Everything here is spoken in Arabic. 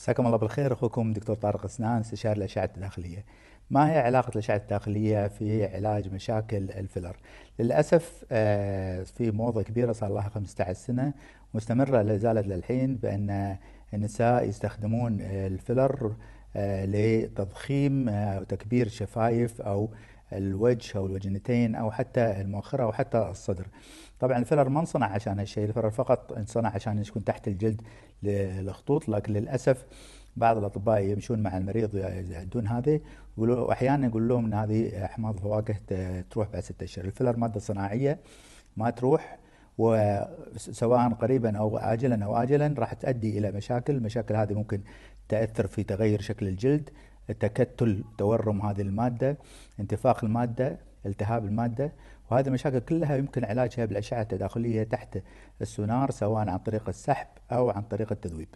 مساكم الله بالخير اخوكم دكتور طارق اسنان استشاري الاشعه الداخليه. ما هي علاقه الاشعه الداخليه في علاج مشاكل الفيلر؟ للاسف آه، في موضه كبيره صار لها 15 سنه مستمره لا زالت للحين بان النساء يستخدمون الفيلر آه، لتضخيم آه، او تكبير شفايف او الوجه او الوجنتين او حتى المؤخره او حتى الصدر. طبعا الفيلر ما انصنع عشان هالشيء، الفيلر فقط انصنع عشان يكون تحت الجلد للخطوط لكن للاسف بعض الاطباء يمشون مع المريض يهدون هذه يقولوا احيانا يقول لهم ان هذه احماض فواكه تروح بعد ستة اشهر، الفيلر ماده صناعيه ما تروح وسواء قريبا او عاجلا او اجلا راح تؤدي الى مشاكل، المشاكل هذه ممكن تاثر في تغير شكل الجلد تكتل تورم هذه الماده انتفاخ الماده التهاب الماده وهذه المشاكل كلها يمكن علاجها بالاشعه التداخليه تحت السونار سواء عن طريق السحب او عن طريق التذويب